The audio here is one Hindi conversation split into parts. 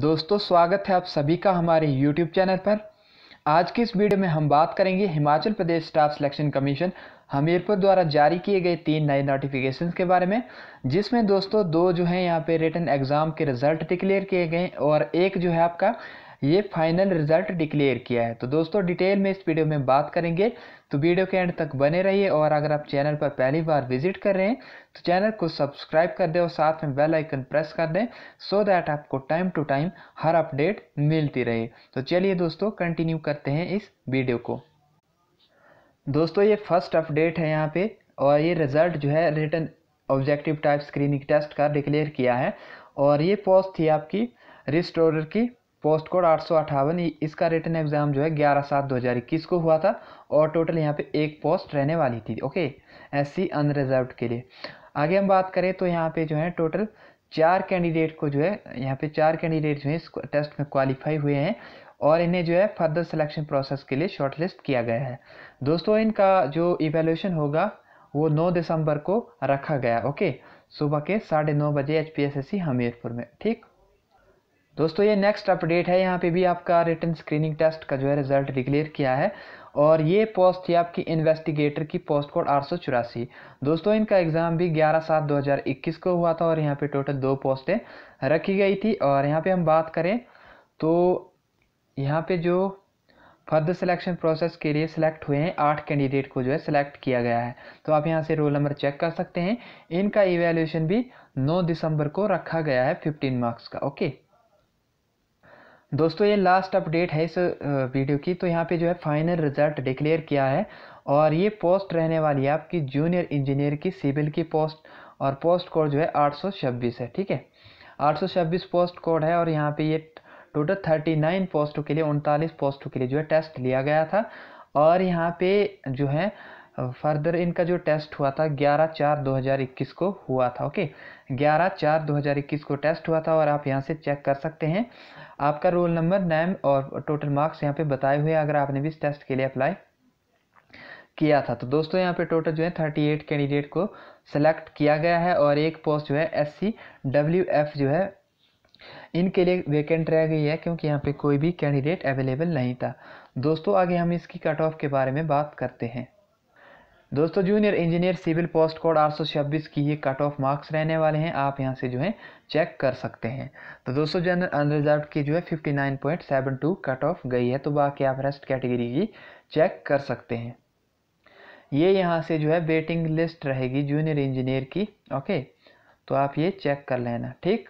दोस्तों स्वागत है आप सभी का हमारे YouTube चैनल पर आज की इस वीडियो में हम बात करेंगे Himachal Pradesh staff selection commission Hamirpur द्वारा जारी किए गए तीन नए नोटिफिकेशन के बारे में जिसमें दोस्तों दो जो है यहाँ पे रिटर्न एग्ज़ाम के रिज़ल्ट डिक्लेयर किए गए और एक जो है आपका ये फाइनल रिजल्ट डिक्लेयर किया है तो दोस्तों डिटेल में इस वीडियो में बात करेंगे तो वीडियो के एंड तक बने रहिए और अगर आप चैनल पर पहली बार विजिट कर रहे हैं तो चैनल को सब्सक्राइब कर दें और साथ में बेल आइकन प्रेस कर दें सो दैट आपको टाइम टू टाइम हर अपडेट मिलती रहे तो चलिए दोस्तों कंटिन्यू करते हैं इस वीडियो को दोस्तों ये फर्स्ट अपडेट है यहाँ पे और ये रिजल्ट जो है written objective type screening test का डिक्लेयर किया है और ये पोस्ट थी आपकी रिस्टोरर की पोस्ट कोड आठ सौ अठावन इसका रिटर्न एग्ज़ाम जो है ग्यारह सात दो हज़ार इक्कीस को हुआ था और टोटल यहाँ पे एक पोस्ट रहने वाली थी ओके एससी अनरिजर्व के लिए आगे हम बात करें तो यहाँ पे जो है टोटल चार कैंडिडेट को जो है यहाँ पे चार कैंडिडेट जो है इस टेस्ट में क्वालिफाई हुए हैं और इन्हें जो है फर्दर सिलेक्शन प्रोसेस के लिए शॉर्टलिस्ट किया गया है दोस्तों इनका जो इवेल्यूशन होगा वो नौ दिसंबर को रखा गया ओके सुबह के साढ़े नौ बजे एच हमीरपुर में ठीक दोस्तों ये नेक्स्ट अपडेट है यहाँ पे भी आपका रिटर्न स्क्रीनिंग टेस्ट का जो है रिजल्ट डिक्लेयर किया है और ये पोस्ट थी आपकी इन्वेस्टिगेटर की पोस्ट कोड आठ दोस्तों इनका एग्ज़ाम भी 11 सात 2021 को हुआ था और यहाँ पे टोटल दो पोस्टें रखी गई थी और यहाँ पे हम बात करें तो यहाँ पे जो फर्दर सिलेक्शन प्रोसेस के लिए सिलेक्ट हुए हैं आठ कैंडिडेट को जो है सिलेक्ट किया गया है तो आप यहाँ से रोल नंबर चेक कर सकते हैं इनका इवेल्यूशन भी नौ दिसंबर को रखा गया है फिफ्टीन मार्क्स का ओके दोस्तों ये लास्ट अपडेट है इस वीडियो की तो यहाँ पे जो है फाइनल रिज़ल्ट डिक्लेयर किया है और ये पोस्ट रहने वाली है आपकी जूनियर इंजीनियर की सिविल की पोस्ट और पोस्ट कोड जो है आठ है ठीक है आठ पोस्ट कोड है और यहाँ पे ये टोटल थर्टी नाइन पोस्टों के लिए उनतालीस पोस्टों के लिए जो है टेस्ट लिया गया था और यहाँ पे जो है फर्दर इनका जो टेस्ट हुआ था 11 चार 2021 को हुआ था ओके 11 चार 2021 को टेस्ट हुआ था और आप यहाँ से चेक कर सकते हैं आपका रोल नंबर नैम और टोटल मार्क्स यहाँ पे बताए हुए अगर आपने भी इस टेस्ट के लिए अप्लाई किया था तो दोस्तों यहाँ पे टोटल जो है 38 कैंडिडेट को सेलेक्ट किया गया है और एक पोस्ट जो है एस सी डब्ल्यू एफ जो है इनके लिए वैकेंट रह गई है क्योंकि यहाँ पर कोई भी कैंडिडेट अवेलेबल नहीं था दोस्तों आगे हम इसकी कट ऑफ के बारे में बात करते हैं दोस्तों junior engineer civil post code 826 की ये कट ऑफ मार्क्स रहने वाले हैं आप यहाँ से जो है चेक कर सकते हैं तो दोस्तों जनरल अनरिजर्व की जो है 59.72 कट ऑफ गई है तो बाकी आप रेस्ट कैटेगरी की चेक कर सकते हैं ये यहाँ से जो है वेटिंग लिस्ट रहेगी जूनियर इंजीनियर की ओके तो आप ये चेक कर लेना ठीक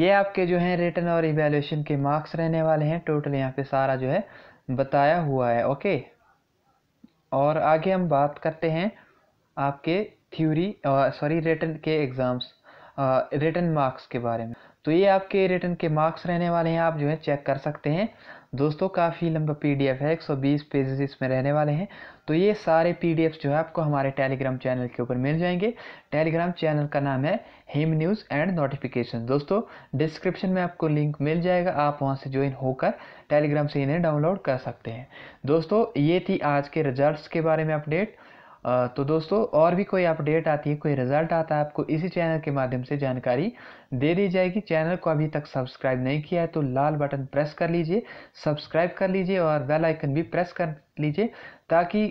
ये आपके जो है रिटर्न और इवेल्यूशन के मार्क्स रहने वाले हैं टोटल यहाँ पे सारा जो है बताया हुआ है ओके और आगे हम बात करते हैं आपके थ्योरी सॉरी रिटर्न के एग्ज़ाम्स रिटर्न मार्क्स के बारे में तो ये आपके रिटर्न के मार्क्स रहने वाले हैं आप जो है चेक कर सकते हैं दोस्तों काफ़ी लंबा पीडीएफ है 120 पेजेस इसमें रहने वाले हैं तो ये सारे पीडीएफ जो है आपको हमारे टेलीग्राम चैनल के ऊपर मिल जाएंगे टेलीग्राम चैनल का नाम है हिम न्यूज़ एंड नोटिफिकेशन दोस्तों डिस्क्रिप्शन में आपको लिंक मिल जाएगा आप वहाँ से ज्वाइन होकर टेलीग्राम से इन्हें डाउनलोड कर सकते हैं दोस्तों ये थी आज के रिजल्ट के बारे में अपडेट तो दोस्तों और भी कोई अपडेट आती है कोई रिज़ल्ट आता है आपको इसी चैनल के माध्यम से जानकारी दे दी जाएगी चैनल को अभी तक सब्सक्राइब नहीं किया है तो लाल बटन प्रेस कर लीजिए सब्सक्राइब कर लीजिए और बेल आइकन भी प्रेस कर लीजिए ताकि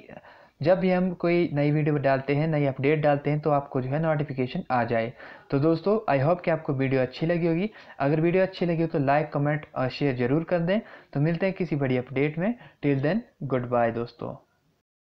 जब भी हम कोई नई वीडियो डालते हैं नई अपडेट डालते हैं तो आपको जो है नोटिफिकेशन आ जाए तो दोस्तों आई होप कि आपको वीडियो अच्छी लगी होगी अगर वीडियो अच्छी लगी हो तो लाइक कमेंट और शेयर ज़रूर कर दें तो मिलते हैं किसी बड़ी अपडेट में टिल देन गुड बाय दोस्तों